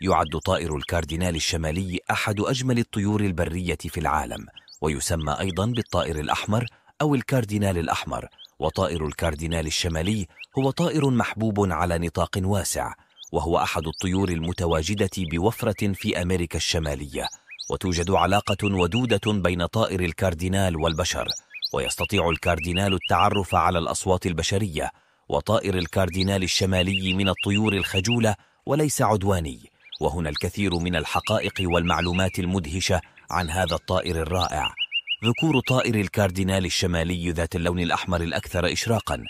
يعد طائر الكاردينال الشمالي أحد أجمل الطيور البرية في العالم ويسمى أيضا بالطائر الأحمر أو الكاردينال الأحمر وطائر الكاردينال الشمالي هو طائر محبوب على نطاق واسع وهو أحد الطيور المتواجدة بوفرة في أمريكا الشمالية وتوجد علاقة ودودة بين طائر الكاردينال والبشر ويستطيع الكاردينال التعرف على الأصوات البشرية وطائر الكاردينال الشمالي من الطيور الخجولة وليس عدواني وهنا الكثير من الحقائق والمعلومات المدهشة عن هذا الطائر الرائع ذكور طائر الكاردينال الشمالي ذات اللون الأحمر الأكثر إشراقا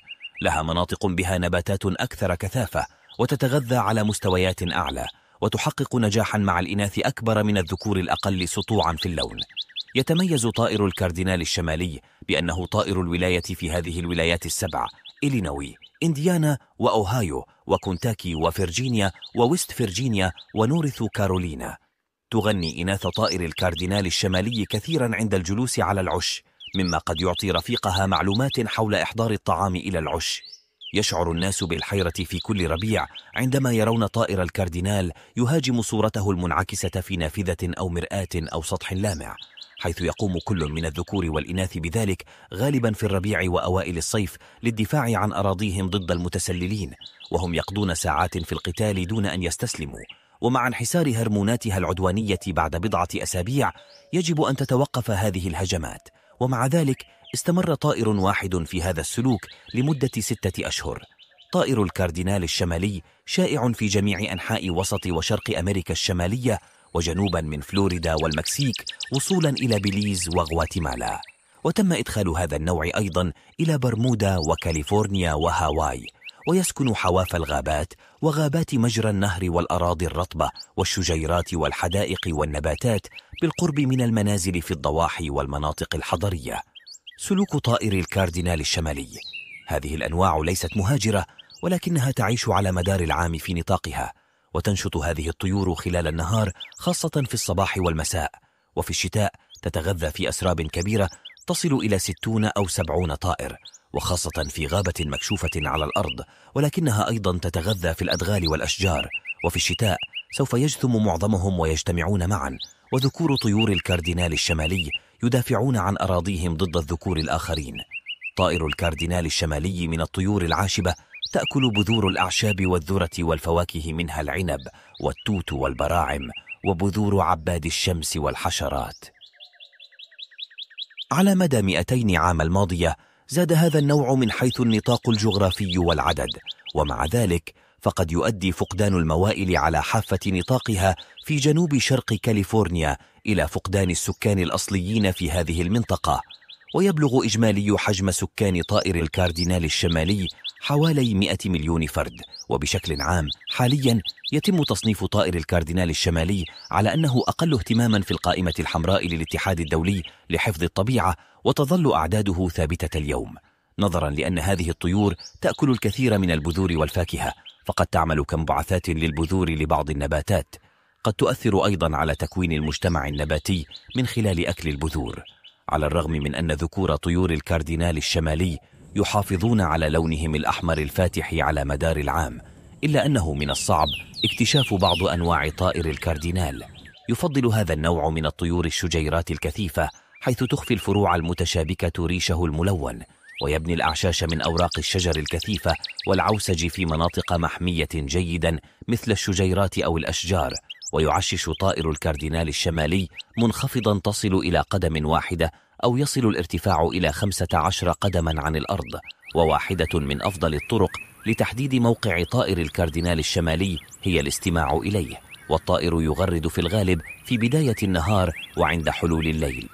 لها مناطق بها نباتات أكثر كثافة وتتغذى على مستويات أعلى وتحقق نجاحا مع الإناث أكبر من الذكور الأقل سطوعا في اللون يتميز طائر الكاردينال الشمالي بأنه طائر الولاية في هذه الولايات السبع إلينوي إنديانا وأوهايو وكونتاكي وفرجينيا وويست فرجينيا ونورث كارولينا تغني إناث طائر الكاردينال الشمالي كثيرا عند الجلوس على العش مما قد يعطي رفيقها معلومات حول إحضار الطعام إلى العش يشعر الناس بالحيرة في كل ربيع عندما يرون طائر الكاردينال يهاجم صورته المنعكسة في نافذة أو مرآة أو سطح لامع حيث يقوم كل من الذكور والإناث بذلك غالبا في الربيع وأوائل الصيف للدفاع عن أراضيهم ضد المتسللين وهم يقضون ساعات في القتال دون أن يستسلموا ومع انحسار هرموناتها العدوانية بعد بضعة أسابيع يجب أن تتوقف هذه الهجمات ومع ذلك استمر طائر واحد في هذا السلوك لمدة ستة أشهر طائر الكاردينال الشمالي شائع في جميع أنحاء وسط وشرق أمريكا الشمالية وجنوبا من فلوريدا والمكسيك وصولا إلى بليز وغواتيمالا وتم إدخال هذا النوع أيضا إلى برمودا وكاليفورنيا وهاواي ويسكن حواف الغابات وغابات مجرى النهر والأراضي الرطبة والشجيرات والحدائق والنباتات بالقرب من المنازل في الضواحي والمناطق الحضرية سلوك طائر الكاردينال الشمالي هذه الأنواع ليست مهاجرة ولكنها تعيش على مدار العام في نطاقها وتنشط هذه الطيور خلال النهار خاصة في الصباح والمساء وفي الشتاء تتغذى في أسراب كبيرة تصل إلى ستون أو سبعون طائر وخاصة في غابة مكشوفة على الأرض ولكنها أيضا تتغذى في الأدغال والأشجار وفي الشتاء سوف يجثم معظمهم ويجتمعون معا وذكور طيور الكاردينال الشمالي يدافعون عن أراضيهم ضد الذكور الآخرين طائر الكاردينال الشمالي من الطيور العاشبة تأكل بذور الأعشاب والذرة والفواكه منها العنب والتوت والبراعم وبذور عباد الشمس والحشرات على مدى 200 عام الماضية زاد هذا النوع من حيث النطاق الجغرافي والعدد ومع ذلك فقد يؤدي فقدان الموائل على حافة نطاقها في جنوب شرق كاليفورنيا إلى فقدان السكان الأصليين في هذه المنطقة ويبلغ إجمالي حجم سكان طائر الكاردينال الشمالي حوالي 100 مليون فرد وبشكل عام حاليا يتم تصنيف طائر الكاردينال الشمالي على انه اقل اهتماما في القائمه الحمراء للاتحاد الدولي لحفظ الطبيعه وتظل اعداده ثابته اليوم نظرا لان هذه الطيور تاكل الكثير من البذور والفاكهه فقد تعمل كمبعثات للبذور لبعض النباتات قد تؤثر ايضا على تكوين المجتمع النباتي من خلال اكل البذور على الرغم من ان ذكور طيور الكاردينال الشمالي يحافظون على لونهم الأحمر الفاتح على مدار العام إلا أنه من الصعب اكتشاف بعض أنواع طائر الكاردينال يفضل هذا النوع من الطيور الشجيرات الكثيفة حيث تخفي الفروع المتشابكة ريشه الملون ويبني الأعشاش من أوراق الشجر الكثيفة والعوسج في مناطق محمية جيدا مثل الشجيرات أو الأشجار ويعشش طائر الكاردينال الشمالي منخفضا تصل إلى قدم واحدة أو يصل الارتفاع إلى 15 قدما عن الأرض وواحدة من أفضل الطرق لتحديد موقع طائر الكاردينال الشمالي هي الاستماع إليه والطائر يغرد في الغالب في بداية النهار وعند حلول الليل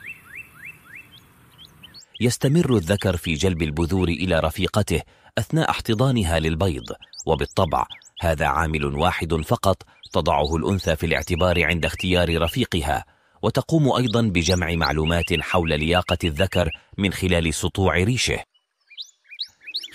يستمر الذكر في جلب البذور إلى رفيقته أثناء احتضانها للبيض وبالطبع هذا عامل واحد فقط تضعه الأنثى في الاعتبار عند اختيار رفيقها وتقوم أيضا بجمع معلومات حول لياقة الذكر من خلال سطوع ريشه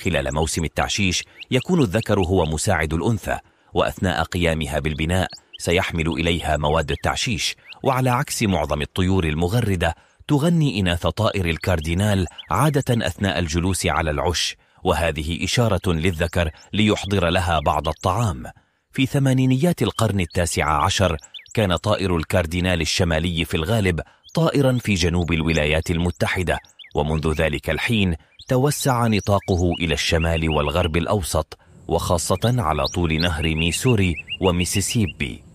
خلال موسم التعشيش يكون الذكر هو مساعد الأنثى وأثناء قيامها بالبناء سيحمل إليها مواد التعشيش وعلى عكس معظم الطيور المغردة تغني إناث طائر الكاردينال عادة أثناء الجلوس على العش وهذه إشارة للذكر ليحضر لها بعض الطعام في ثمانينيات القرن التاسع عشر كان طائر الكاردينال الشمالي في الغالب طائرا في جنوب الولايات المتحدة ومنذ ذلك الحين توسع نطاقه إلى الشمال والغرب الأوسط وخاصة على طول نهر ميسوري وميسيسيبي